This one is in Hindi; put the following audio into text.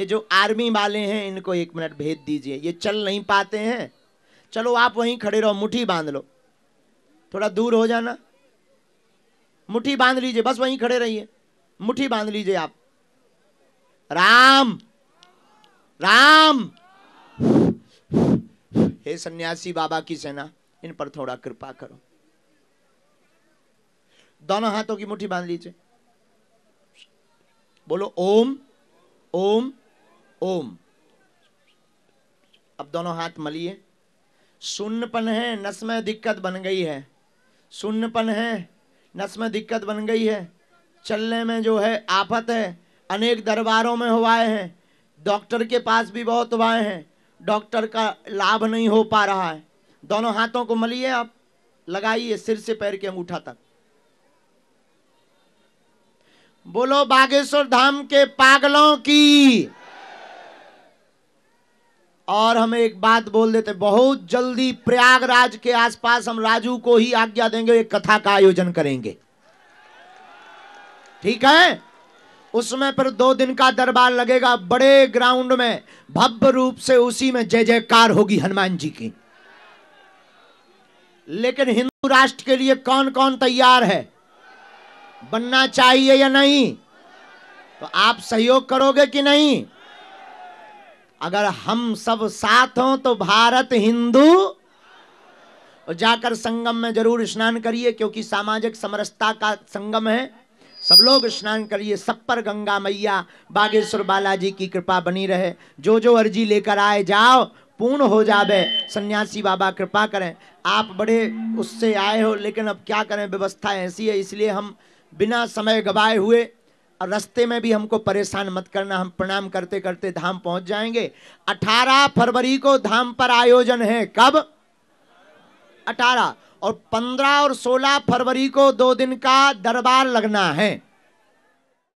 ये जो आर्मी वाले हैं इनको एक मिनट भेज दीजिए ये चल नहीं पाते हैं चलो आप वहीं खड़े रहो मुठी बांध लो थोड़ा दूर हो जाना मुठी बांध लीजिए बस वहीं खड़े रहिए मुठी बांध लीजिए आप राम राम हे सन्यासी बाबा की सेना इन पर थोड़ा कृपा करो दोनों हाथों की मुट्ठी बांध लीजिए बोलो ओम ओम ओम अब दोनों हाथ मलिए शून्यपन है नस में दिक्कत बन गई है शून्यपन है नस में दिक्कत बन गई है चलने में जो है आफत है अनेक दरबारों में हुआए हैं डॉक्टर के पास भी बहुत हुआए हैं डॉक्टर का लाभ नहीं हो पा रहा है दोनों हाथों को मलिए आप लगाइए सिर से पैर के अंगूठा तक बोलो बागेश्वर धाम के पागलों की और हम एक बात बोल देते बहुत जल्दी प्रयागराज के आसपास हम राजू को ही आज्ञा देंगे एक कथा का आयोजन करेंगे ठीक है उसमें फिर दो दिन का दरबार लगेगा बड़े ग्राउंड में भव्य रूप से उसी में जय जयकार होगी हनुमान जी की लेकिन हिंदू राष्ट्र के लिए कौन कौन तैयार है बनना चाहिए या नहीं तो आप सहयोग करोगे कि नहीं अगर हम सब साथ हों तो भारत हिंदू और जाकर संगम में जरूर स्नान करिए क्योंकि सामाजिक समरसता का संगम है सब लोग स्नान करिए सब पर गंगा मैया बागेश्वर बालाजी की कृपा बनी रहे जो जो अर्जी लेकर आए जाओ पूर्ण हो जावे सन्यासी बाबा कृपा करें आप बड़े उससे आए हो लेकिन अब क्या करें व्यवस्था ऐसी है इसलिए हम बिना समय गवाए हुए और रास्ते में भी हमको परेशान मत करना हम प्रणाम करते करते धाम पहुंच जाएंगे 18 फरवरी को धाम पर आयोजन है कब 18 और 15 और 16 फरवरी को दो दिन का दरबार लगना है